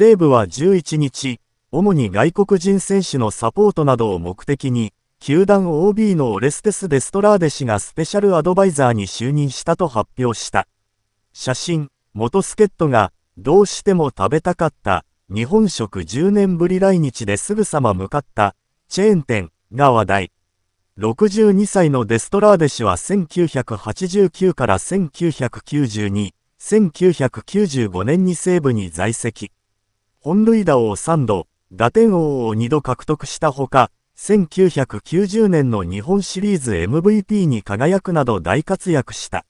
西武は11日、主に外国人選手のサポートなどを目的に、球団 OB のオレステス・デストラーデ氏がスペシャルアドバイザーに就任したと発表した。写真、元助っ人が、どうしても食べたかった、日本食10年ぶり来日ですぐさま向かった、チェーン店、が話題。62歳のデストラーデ氏は1989から1992、1995年に西部に在籍。本塁打王3度、打点王を2度獲得したほか、1990年の日本シリーズ MVP に輝くなど大活躍した。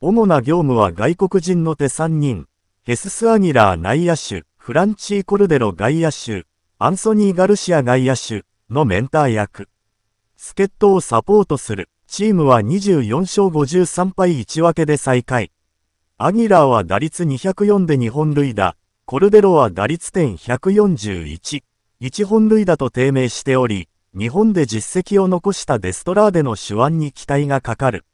主な業務は外国人の手3人、ヘスス・アギラー内野手、フランチー・コルデロ外野手、アンソニー・ガルシア外野手のメンター役。助っ人をサポートする。チームは24勝53敗1分けで再開。アギラーは打率204で日本塁打、コルデロは打率点141、1本塁打と低迷しており、日本で実績を残したデストラーデの手腕に期待がかかる。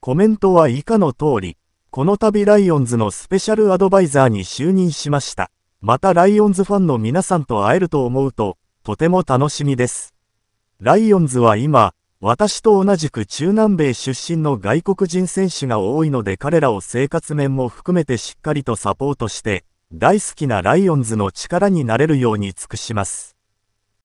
コメントは以下の通り、この度ライオンズのスペシャルアドバイザーに就任しました。またライオンズファンの皆さんと会えると思うと、とても楽しみです。ライオンズは今、私と同じく中南米出身の外国人選手が多いので彼らを生活面も含めてしっかりとサポートして、大好きなライオンズの力になれるように尽くします。